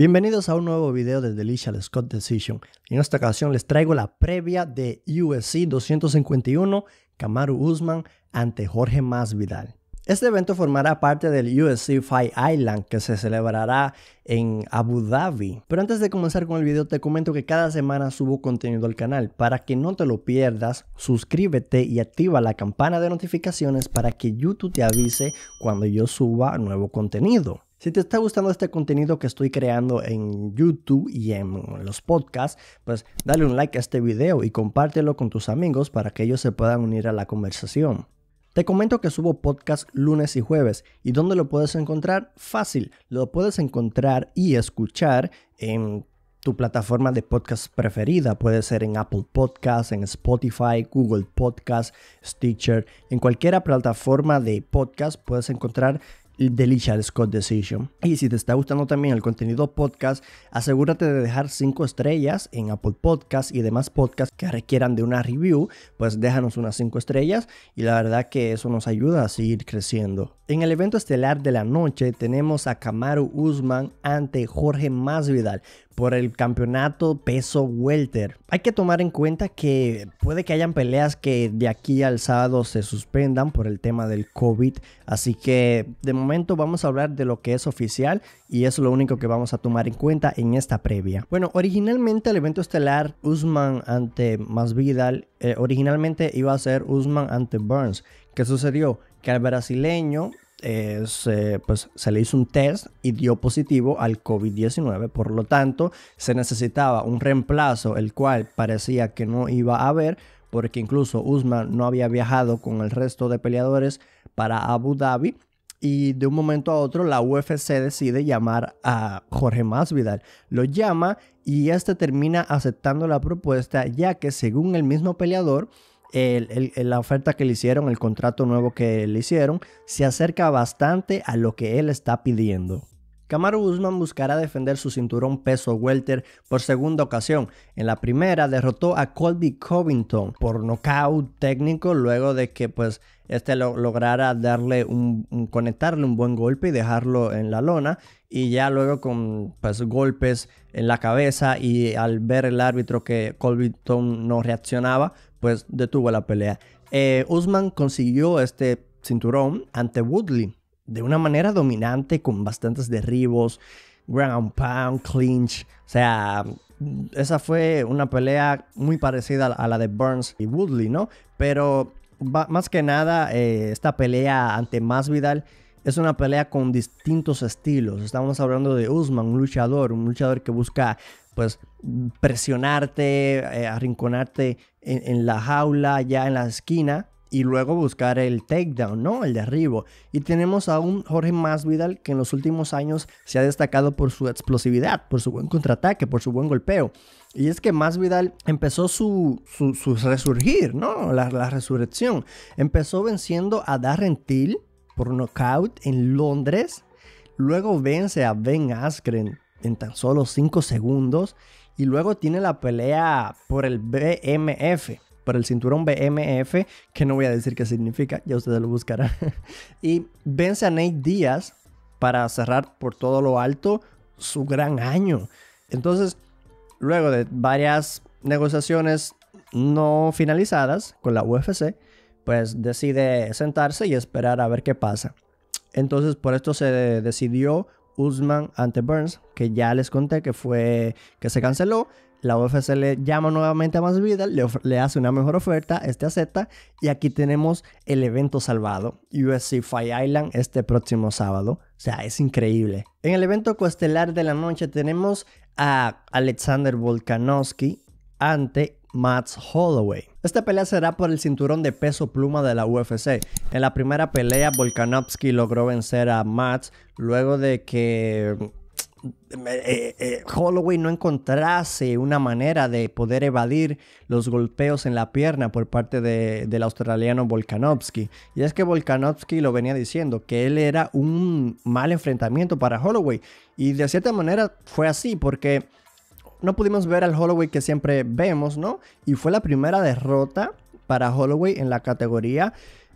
Bienvenidos a un nuevo video de Delicious Scott Decision. En esta ocasión les traigo la previa de USC 251 Kamaru Usman ante Jorge Vidal. Este evento formará parte del USC Fight Island que se celebrará en Abu Dhabi. Pero antes de comenzar con el video te comento que cada semana subo contenido al canal. Para que no te lo pierdas, suscríbete y activa la campana de notificaciones para que YouTube te avise cuando yo suba nuevo contenido. Si te está gustando este contenido que estoy creando en YouTube y en los podcasts, pues dale un like a este video y compártelo con tus amigos para que ellos se puedan unir a la conversación. Te comento que subo podcast lunes y jueves. ¿Y dónde lo puedes encontrar? Fácil, lo puedes encontrar y escuchar en tu plataforma de podcast preferida. Puede ser en Apple Podcasts, en Spotify, Google Podcasts, Stitcher. En cualquier plataforma de podcast puedes encontrar Delicial Scott Decision. Y si te está gustando también el contenido podcast, asegúrate de dejar 5 estrellas en Apple Podcast y demás podcasts que requieran de una review, pues déjanos unas 5 estrellas y la verdad que eso nos ayuda a seguir creciendo. En el evento estelar de la noche tenemos a Kamaru Usman ante Jorge Masvidal por el campeonato peso welter. Hay que tomar en cuenta que puede que hayan peleas que de aquí al sábado se suspendan por el tema del COVID, así que de momento vamos a hablar de lo que es oficial y es lo único que vamos a tomar en cuenta en esta previa. Bueno, originalmente el evento estelar Usman ante Masvidal, eh, originalmente iba a ser Usman ante Burns. ¿Qué sucedió? Que al brasileño eh, pues se le hizo un test y dio positivo al COVID-19. Por lo tanto, se necesitaba un reemplazo, el cual parecía que no iba a haber, porque incluso Usman no había viajado con el resto de peleadores para Abu Dhabi. Y de un momento a otro la UFC decide llamar a Jorge Masvidal. Lo llama y este termina aceptando la propuesta ya que según el mismo peleador, la oferta que le hicieron, el contrato nuevo que le hicieron, se acerca bastante a lo que él está pidiendo. Camaro Usman buscará defender su cinturón peso welter por segunda ocasión. En la primera derrotó a Colby Covington por nocaut técnico luego de que pues este lograra darle un, conectarle un buen golpe y dejarlo en la lona y ya luego con pues, golpes en la cabeza y al ver el árbitro que Colby no reaccionaba pues detuvo la pelea. Eh, Usman consiguió este cinturón ante Woodley de una manera dominante con bastantes derribos, ground pound, clinch, o sea, esa fue una pelea muy parecida a la de Burns y Woodley, ¿no? Pero más que nada, eh, esta pelea ante Masvidal es una pelea con distintos estilos. Estamos hablando de Usman, un luchador, un luchador que busca pues presionarte, eh, arrinconarte en, la jaula, ya en la esquina, y luego buscar el takedown, ¿no? El derribo. Y tenemos a un Jorge Masvidal que en los últimos años se ha destacado por su explosividad, por su buen contraataque, por su buen golpeo. Y es que Masvidal empezó su, resurgir, ¿no? La, resurrección. Empezó venciendo a Darren Till por nocaut en Londres. Luego vence a Ben Askren en tan solo 5 segundos. Y luego tiene la pelea por el BMF, por el cinturón BMF, que no voy a decir qué significa, ya ustedes lo buscarán. y vence a Nate Díaz para cerrar por todo lo alto su gran año. Entonces, luego de varias negociaciones no finalizadas con la UFC, pues decide sentarse y esperar a ver qué pasa. Entonces por esto se decidió Usman ante Burns, que ya les conté que fue que se canceló. La UFC le llama nuevamente a más vida le hace una mejor oferta, este acepta y aquí tenemos el evento salvado, USC Fire Island este próximo sábado. O sea, es increíble. En el evento cuestelar de la noche tenemos a Alexander Volkanovski ante Mats Holloway. Esta pelea será por el cinturón de peso pluma de la UFC. En la primera pelea, Volkanovski logró vencer a Mats luego de que mm, eh, eh, Holloway no encontrase una manera de poder evadir los golpeos en la pierna por parte del australiano Volkanovski. Y es que Volkanovski lo venía diciendo, que él era un mal enfrentamiento para Holloway. Y de cierta manera fue así, porque no pudimos ver al Holloway que siempre vemos, ¿no? Y fue la primera derrota para Holloway en la categoría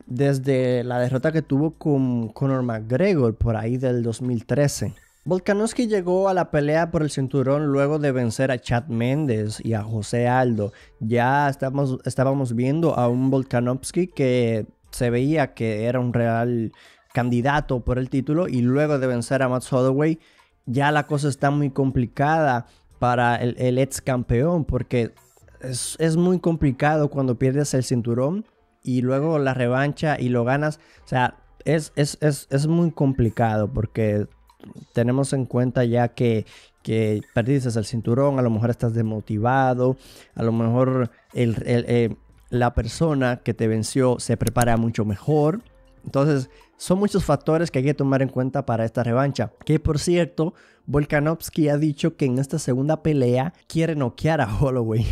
desde la derrota que tuvo con Conor McGregor por ahí del 2013. Volkanovski llegó a la pelea por el cinturón luego de vencer a Chad Méndez y a José Aldo. Ya estábamos, estábamos viendo a un Volkanovski que se veía que era un real candidato por el título y luego de vencer a Matt Holloway ya la cosa está muy complicada para el, ex campeón, porque es, muy complicado cuando pierdes el cinturón y luego la revancha y lo ganas. O sea, es, es, es muy complicado porque tenemos en cuenta ya que, que perdiste el cinturón, a lo mejor estás desmotivado, a lo mejor eh, la persona que te venció se prepara mucho mejor entonces, son muchos factores que hay que tomar en cuenta para esta revancha. Que por cierto, Volkanovski ha dicho que en esta segunda pelea quiere noquear a Holloway.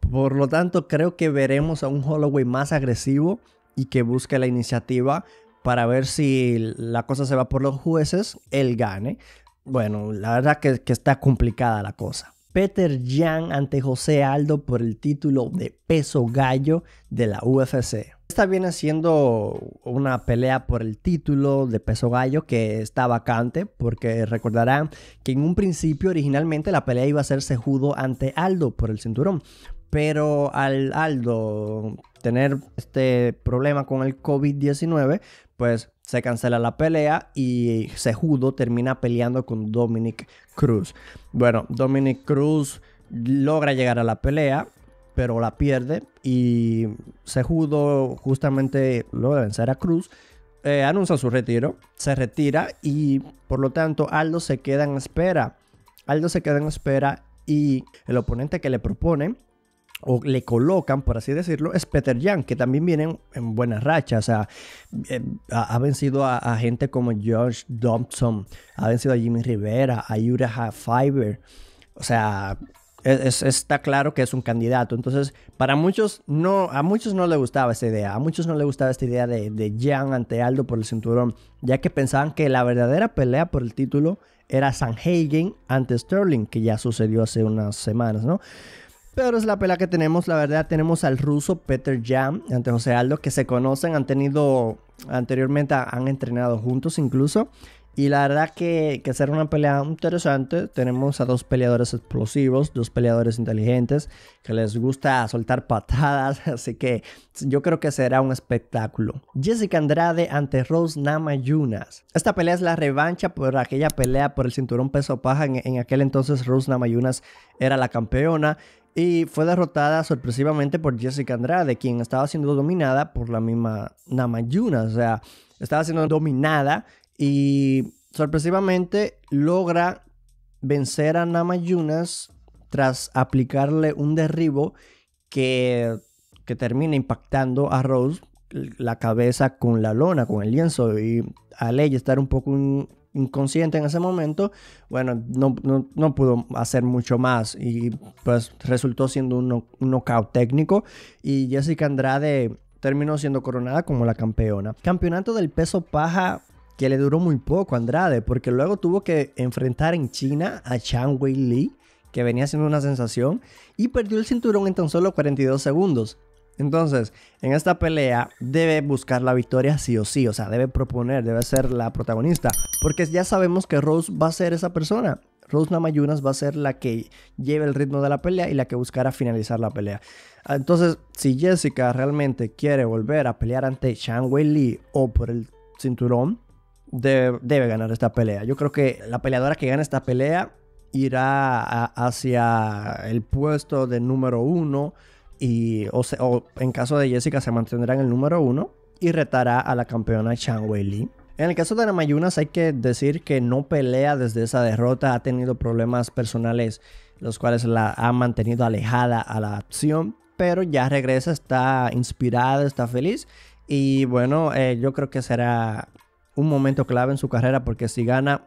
por lo tanto, creo que veremos a un Holloway más agresivo y que busque la iniciativa para ver si la cosa se va por los jueces, él gane. Bueno, la verdad que, está complicada la cosa. Peter Yang ante José Aldo por el título de peso gallo de la UFC. Esta viene siendo una pelea por el título de peso gallo que está vacante, porque recordarán que en un principio originalmente la pelea iba a ser Sejudo ante Aldo por el cinturón, pero al Aldo tener este problema con el COVID-19, pues se cancela la pelea y Sejudo termina peleando con Dominic Cruz. Bueno, Dominic Cruz logra llegar a la pelea, pero la pierde y Se judo... justamente luego de vencer a Cruz eh, anuncia su retiro, se retira y por lo tanto Aldo se queda en espera. Aldo se queda en espera y el oponente que le propone, o le colocan, por así decirlo, es Peter Young que también viene en buena racha. O sea, eh, ha, vencido a, gente como Josh Dompson, ha vencido a Jimmy Rivera, a Uriah Fiber. O sea, es, está claro que es un candidato. Entonces, para muchos, no, a muchos no le gustaba esta idea. A muchos no le gustaba esta idea de, de Jan ante Aldo por el cinturón, ya que pensaban que la verdadera pelea por el título era Sanhagen ante Sterling, que ya sucedió hace unas semanas, ¿no? Pero es la pelea que tenemos, la verdad, tenemos al ruso Peter Jan ante José Aldo, que se conocen, han tenido anteriormente, han entrenado juntos incluso, y la verdad que, será una pelea interesante. Tenemos a dos peleadores explosivos, dos peleadores inteligentes que les gusta soltar patadas. Así que yo creo que será un espectáculo. Jessica Andrade ante Rose Namayunas. Esta pelea es la revancha por aquella pelea por el cinturón peso paja. En, aquel entonces Rose Namayunas era la campeona y fue derrotada sorpresivamente por Jessica Andrade, quien estaba siendo dominada por la misma Namayuna. O sea, estaba siendo dominada y sorpresivamente logra vencer a Nama Yunas tras aplicarle un derribo que, termina impactando a Rose la cabeza con la lona, con el lienzo. Y a ella estar un poco inconsciente en ese momento, bueno, no, pudo hacer mucho más y pues resultó siendo un, nocaut knockout técnico y Jessica Andrade terminó siendo coronada como la campeona. Campeonato del peso paja que le duró muy poco a Andrade, porque luego tuvo que enfrentar en China a Chang Wei Li, que venía siendo una sensación, y perdió el cinturón en tan solo 42 segundos. Entonces, en esta pelea debe buscar la victoria sí o sí, o sea, debe proponer, debe ser la protagonista, porque ya sabemos que Rose va a ser esa persona. Rose Namayunas va a ser la que lleve el ritmo de la pelea y la que buscará finalizar la pelea. Entonces, si Jessica realmente quiere volver a pelear ante Chang Wei Li o por el cinturón, debe, ganar esta pelea. Yo creo que la peleadora que gana esta pelea irá hacia el puesto de número uno y o, en caso de Jessica se mantendrá en el número uno y retará a la campeona Chan Wei En el caso de Namayunas hay que decir que no pelea desde esa derrota, ha tenido problemas personales los cuales la ha mantenido alejada a la acción, pero ya regresa, está inspirada, está feliz y bueno, eh, yo creo que será un momento clave en su carrera porque si gana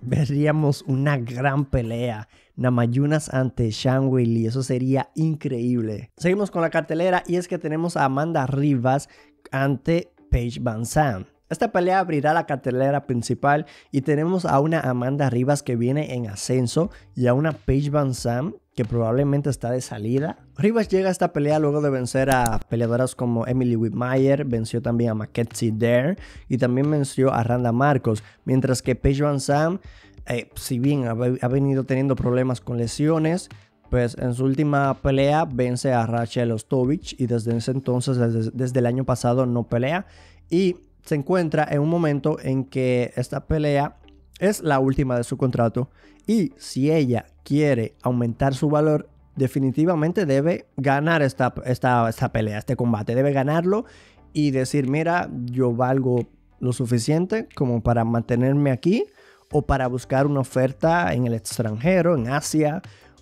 veríamos una gran pelea. Namayunas ante Sean Willy. Eso sería increíble. Seguimos con la cartelera y es que tenemos a Amanda Rivas ante Paige Van Zandt. Esta pelea abrirá la cartelera principal y tenemos a una Amanda Rivas que viene en ascenso y a una Paige Van Zandt probablemente está de salida. Rivas llega a esta pelea luego de vencer a peleadoras como Emily Wittmeyer. venció también a Mackenzie Dare y también venció a Randa Marcos, mientras que Paige Sam, eh, si bien ha, venido teniendo problemas con lesiones, pues en su última pelea vence a Rachel Ostovich y desde ese entonces, desde, el año pasado, no pelea. Y se encuentra en un momento en que esta pelea es la última de su contrato y si ella quiere aumentar su valor, definitivamente debe ganar esta, esta, pelea, este combate. Debe ganarlo y decir, mira, yo valgo lo suficiente como para mantenerme aquí o para buscar una oferta en el extranjero, en Asia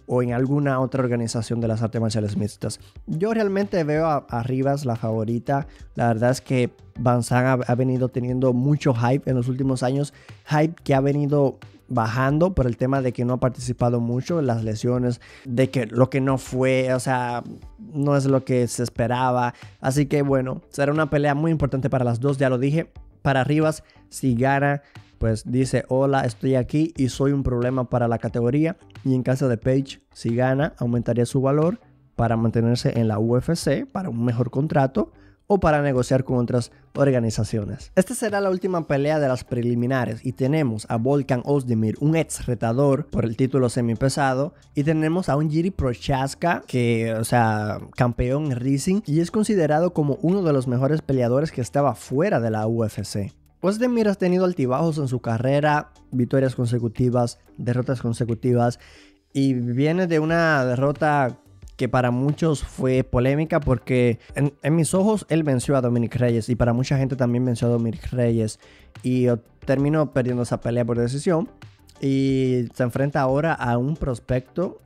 o en alguna otra organización de las artes marciales mixtas. Yo realmente veo a, Rivas la favorita. La verdad es que Banzan ha, ha venido teniendo mucho hype en los últimos años. Hype que ha venido bajando por el tema de que no ha participado mucho, en las lesiones, de que lo que no fue, o sea, no es lo que se esperaba. Así que bueno, será una pelea muy importante para las dos, ya lo dije. Para Rivas, si gana, pues dice, hola, estoy aquí y soy un problema para la categoría. Y en caso de Page, si gana, aumentaría su valor para mantenerse en la UFC, para un mejor contrato o para negociar con otras organizaciones. Esta será la última pelea de las preliminares y tenemos a Volkan Ozdemir, un ex retador por el título semipesado y tenemos a un Jiri Prochaska que, o sea, campeón en Rising y es considerado como uno de los mejores peleadores que estaba fuera de la UFC. Ozdemir pues ha tenido altibajos en su carrera, victorias consecutivas, derrotas consecutivas, y viene de una derrota que para muchos fue polémica porque en, en, mis ojos él venció a Dominic Reyes y para mucha gente también venció a Dominic Reyes y terminó perdiendo esa pelea por decisión y se enfrenta ahora a un prospecto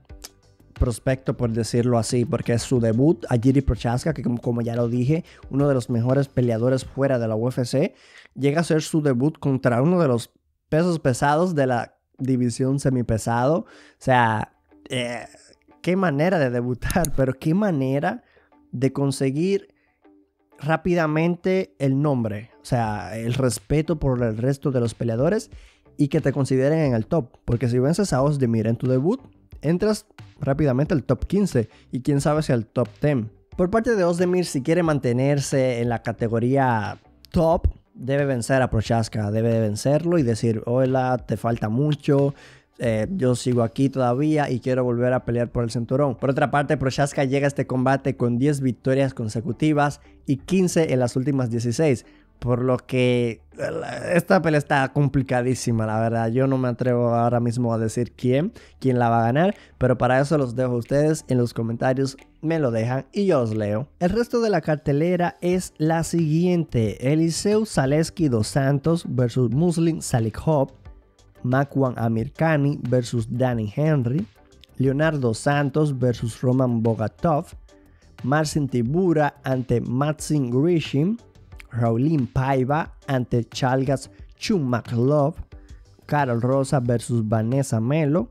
prospecto, por decirlo así, porque es su debut a Jiri Prochaska, que como, ya lo dije, uno de los mejores peleadores fuera de la UFC, llega a ser su debut contra uno de los pesos pesados de la división semipesado. O sea, eh, qué manera de debutar, pero qué manera de conseguir rápidamente el nombre, o sea, el respeto por el resto de los peleadores y que te consideren en el top. Porque si vences a Ozdemir en tu debut, entras rápidamente al top 15 y quién sabe si al top 10. Por parte de Ozdemir, si quiere mantenerse en la categoría top, debe vencer a Prochaska, debe vencerlo y decir, hola, te falta mucho, eh, yo sigo aquí todavía y quiero volver a pelear por el cinturón. Por otra parte, Prochaska llega a este combate con 10 victorias consecutivas y 15 en las últimas 16. Por lo que esta pelea está complicadísima, la verdad. Yo no me atrevo ahora mismo a decir quién, quién la va a ganar, pero para eso los dejo a ustedes en los comentarios, me lo dejan y yo os leo. El resto de la cartelera es la siguiente: Eliseu Zaleski dos Santos versus Muslim Salikhov, Makwan Amirkani versus Danny Henry, Leonardo Santos versus Roman Bogatov, Marcin Tibura ante Maxim Grishin. Raulín Paiva ante Chalgas Chumaklov, Carol Rosa versus Vanessa Melo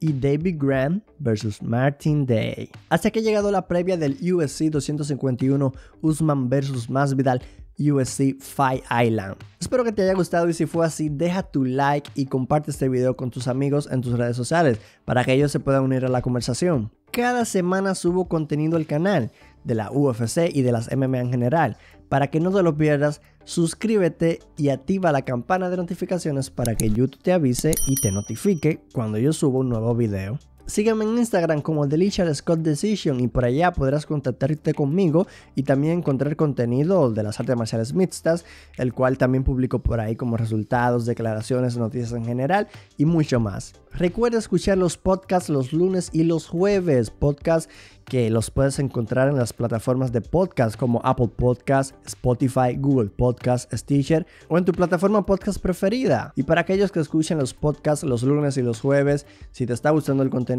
y David Graham versus Martin Day. Hasta que ha llegado la previa del USC 251 Usman versus Masvidal USC Fight Island. Espero que te haya gustado y si fue así, deja tu like y comparte este video con tus amigos en tus redes sociales para que ellos se puedan unir a la conversación cada semana subo contenido al canal de la UFC y de las MMA en general. Para que no te lo pierdas, suscríbete y activa la campana de notificaciones para que YouTube te avise y te notifique cuando yo subo un nuevo video. Sígueme en Instagram como Delicious Scott Decision y por allá podrás contactarte conmigo y también encontrar contenido de las artes marciales mixtas, el cual también publico por ahí como resultados, declaraciones, noticias en general y mucho más. Recuerda escuchar los podcasts los lunes y los jueves, podcasts que los puedes encontrar en las plataformas de podcast como Apple Podcasts, Spotify, Google Podcast, Stitcher o en tu plataforma podcast preferida. Y para aquellos que escuchan los podcasts los lunes y los jueves, si te está gustando el contenido,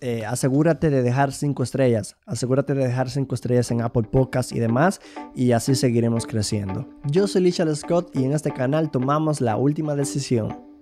eh, asegúrate de dejar 5 estrellas. Asegúrate de dejar 5 estrellas en Apple Podcasts y demás, y así seguiremos creciendo. Yo soy Lichal Scott y en este canal tomamos la última decisión.